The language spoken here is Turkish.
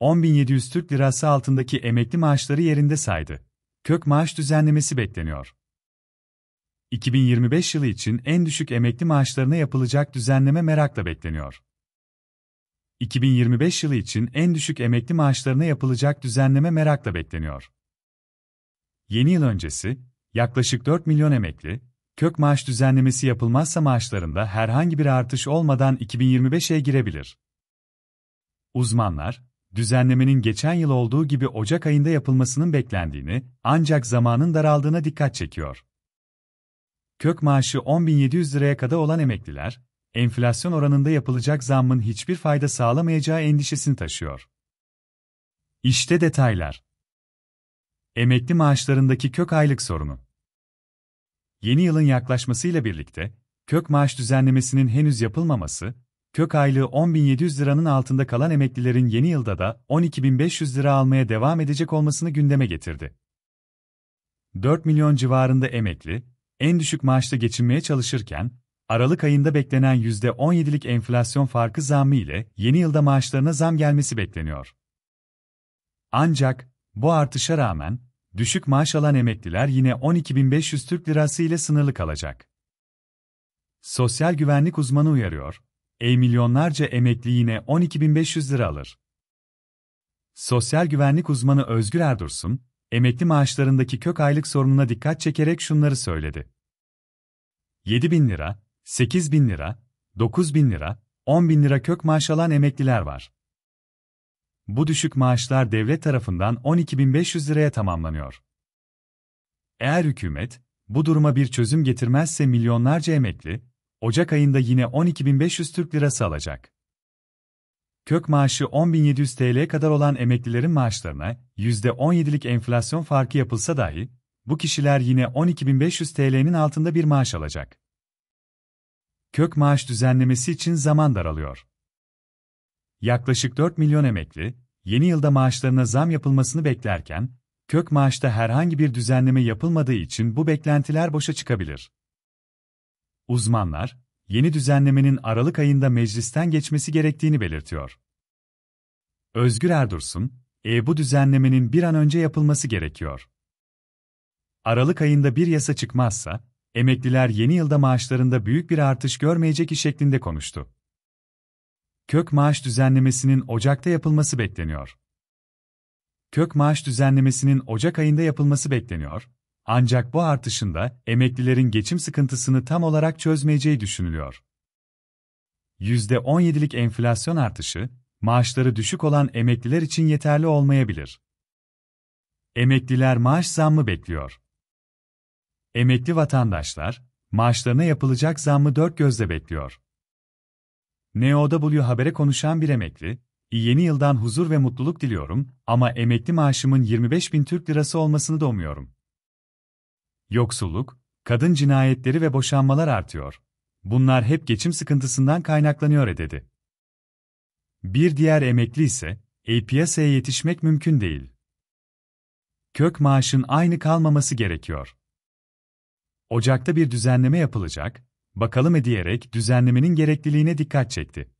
10.700 Türk Lirası altındaki emekli maaşları yerinde saydı. Kök maaş düzenlemesi bekleniyor. 2025 yılı için en düşük emekli maaşlarına yapılacak düzenleme merakla bekleniyor. 2025 yılı için en düşük emekli maaşlarına yapılacak düzenleme merakla bekleniyor. Yeni yıl öncesi, yaklaşık 4 milyon emekli, kök maaş düzenlemesi yapılmazsa maaşlarında herhangi bir artış olmadan 2025'e girebilir. Uzmanlar, düzenlemenin geçen yıl olduğu gibi Ocak ayında yapılmasının beklendiğini, ancak zamanın daraldığına dikkat çekiyor. Kök maaşı 10.700 liraya kadar olan emekliler, enflasyon oranında yapılacak zammın hiçbir fayda sağlamayacağı endişesini taşıyor. İşte detaylar. Emekli maaşlarındaki kök aylık sorunu. Yeni yılın yaklaşmasıyla birlikte, kök maaş düzenlemesinin henüz yapılmaması, kök aylığı 10.700 liranın altında kalan emeklilerin yeni yılda da 12.500 lira almaya devam edecek olmasını gündeme getirdi. 4 milyon civarında emekli, en düşük maaşla geçinmeye çalışırken, Aralık ayında beklenen %17'lik enflasyon farkı zammı ile yeni yılda maaşlarına zam gelmesi bekleniyor. Ancak, bu artışa rağmen, düşük maaş alan emekliler yine 12.500 Türk Lirası ile sınırlı kalacak. Sosyal güvenlik uzmanı uyarıyor, e milyonlarca emekli yine 12.500 lira alır. Sosyal güvenlik uzmanı Özgür Erdursun, emekli maaşlarındaki kök aylık sorununa dikkat çekerek şunları söyledi. 7.000 lira, 8.000 lira, 9.000 lira, 10.000 lira kök maaş alan emekliler var. Bu düşük maaşlar devlet tarafından 12.500 liraya tamamlanıyor. Eğer hükümet, bu duruma bir çözüm getirmezse milyonlarca emekli, Ocak ayında yine 12.500 Türk Lirası alacak. Kök maaşı 10.700 TL kadar olan emeklilerin maaşlarına %17'lik enflasyon farkı yapılsa dahi, bu kişiler yine 12.500 TL'nin altında bir maaş alacak. Kök maaş düzenlemesi için zaman daralıyor. Yaklaşık 4 milyon emekli, yeni yılda maaşlarına zam yapılmasını beklerken, kök maaşta herhangi bir düzenleme yapılmadığı için bu beklentiler boşa çıkabilir. Uzmanlar, yeni düzenlemenin Aralık ayında meclisten geçmesi gerektiğini belirtiyor. Özgür Erdursun, e bu düzenlemenin bir an önce yapılması gerekiyor. Aralık ayında bir yasa çıkmazsa, emekliler yeni yılda maaşlarında büyük bir artış görmeyecek şeklinde konuştu. Kök maaş düzenlemesinin Ocak'ta yapılması bekleniyor. Kök maaş düzenlemesinin Ocak ayında yapılması bekleniyor ancak bu artışın da emeklilerin geçim sıkıntısını tam olarak çözmeyeceği düşünülüyor. %17'lik enflasyon artışı, maaşları düşük olan emekliler için yeterli olmayabilir. Emekliler maaş zammı bekliyor. Emekli vatandaşlar, maaşlarına yapılacak zammı dört gözle bekliyor. NOW Haber'e konuşan bir emekli, yeni yıldan huzur ve mutluluk diliyorum ama emekli maaşımın 25 bin Türk lirası olmasını da umuyorum. Yoksulluk, kadın cinayetleri ve boşanmalar artıyor. Bunlar hep geçim sıkıntısından kaynaklanıyor dedi. Bir diğer emekli ise, e piyasaya yetişmek mümkün değil. Kök maaşın aynı kalmaması gerekiyor. Ocakta bir düzenleme yapılacak, bakalım e, diyerek düzenlemenin gerekliliğine dikkat çekti.